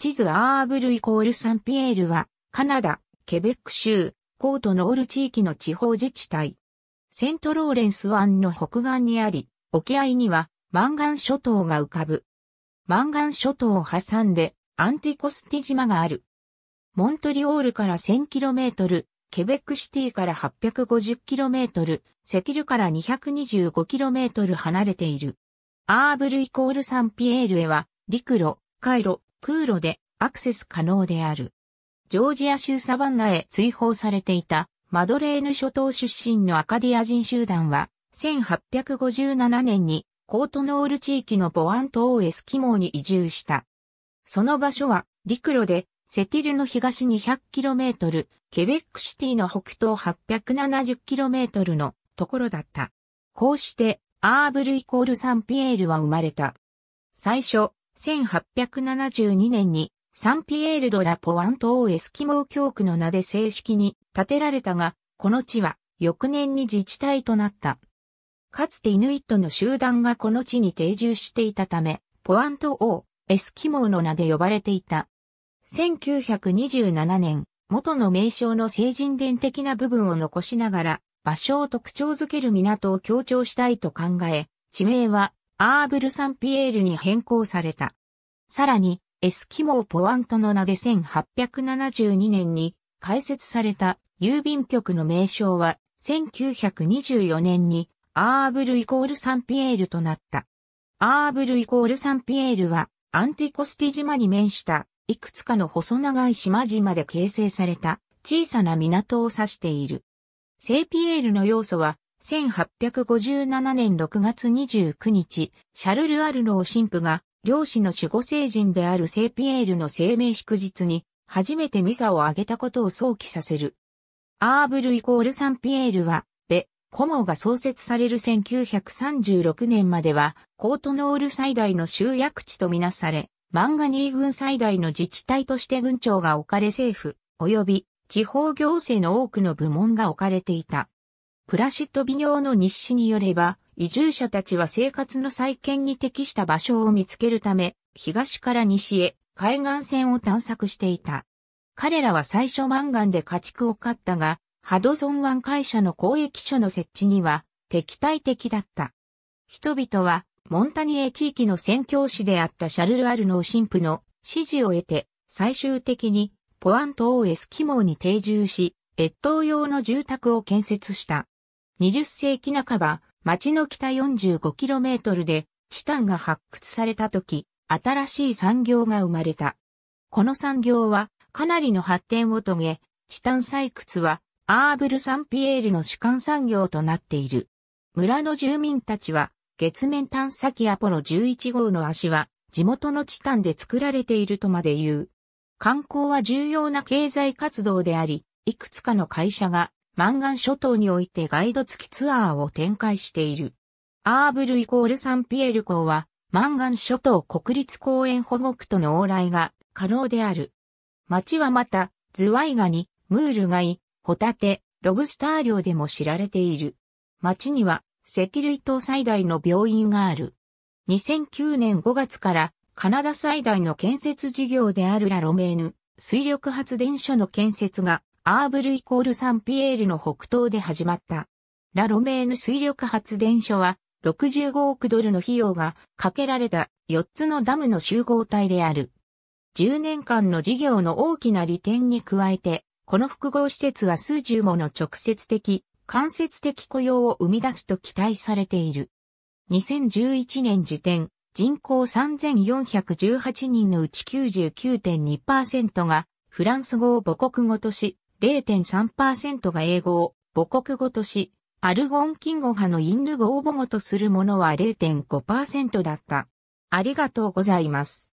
地図アーブルイコールサンピエールは、カナダ、ケベック州、コートノール地域の地方自治体。セントローレンス湾の北岸にあり、沖合にはマンガン諸島が浮かぶ。マンガン諸島を挟んでアンティコスティ島がある。モントリオールから 1000km、ケベックシティから 850km、セキルから 225km 離れている。アーブルイコールサンピエールへは陸路、海路、空路でアクセス可能である。ジョージア州サバンナへ追放されていたマドレーヌ諸島出身のアカディア人集団は、1857年にコートノール地域のボアントオーエスキモーに移住した。その場所は陸路でセティルの東 200km、ケベックシティの北東 870km のところだった。こうしてアーブルイコールサンピエールは生まれた。最初、1872年にサンピエール・ド・ラ・ポワント・オー・エスキモー教区の名で正式に建てられたが、この地は翌年に自治体となった。かつてイヌイットの集団がこの地に定住していたため、ポワント・オー・エスキモーの名で呼ばれていた。1927年、元の名称の成人伝的な部分を残しながら、場所を特徴づける港を強調したいと考え、地名はアーブル・サンピエールに変更された。さらに、エスキモー・ポワントの名で1872年に開設された郵便局の名称は1924年にアーブルイコールサンピエールとなった。アーブルイコールサンピエールはアンティコスティ島に面したいくつかの細長い島々で形成された小さな港を指している。セーピエールの要素は1857年6月29日、シャルル・アルロー神父が、漁師の守護聖人である聖ピエールの生命祝日に、初めてミサを挙げたことを想起させる。アーブルイコールサンピエールは、ベ、コモが創設される1936年までは、コートノール最大の集約地とみなされ、マンガニー軍最大の自治体として軍庁が置かれ政府、及び地方行政の多くの部門が置かれていた。プラシット微妙の日誌によれば、移住者たちは生活の再建に適した場所を見つけるため、東から西へ海岸線を探索していた。彼らは最初マンガンで家畜を飼ったが、ハドソン湾会社の交易所の設置には敵対的だった。人々はモンタニエ地域の宣教師であったシャルル・アルノー神父の指示を得て、最終的にポアン島をエスキモーに定住し、越冬用の住宅を建設した。20世紀半ば、町の北 45km でチタンが発掘された時、新しい産業が生まれた。この産業はかなりの発展を遂げ、チタン採掘はアーブル・サンピエールの主幹産業となっている。村の住民たちは月面探査機アポロ11号の足は地元のチタンで作られているとまで言う。観光は重要な経済活動であり、いくつかの会社がマンガン諸島においてガイド付きツアーを展開している。アーブルイコールサンピエル港は、マンガン諸島国立公園保護区との往来が可能である。町はまた、ズワイガニ、ムール貝、ホタテ、ロブスター漁でも知られている。町には、セティルイ島最大の病院がある。2009年5月から、カナダ最大の建設事業であるラロメーヌ、水力発電所の建設がアーブルイコールサンピエールの北東で始まった。ラ・ロメーヌ水力発電所は65億ドルの費用がかけられた4つのダムの集合体である。10年間の事業の大きな利点に加えて、この複合施設は数十もの直接的、間接的雇用を生み出すと期待されている。2011年時点、人口3418人のうち99.2%がフランス語を母国語とし、0.3%が英語を母国語とし、アルゴンキン語派のインヌ語を母語とするものは0.5%だった。ありがとうございます。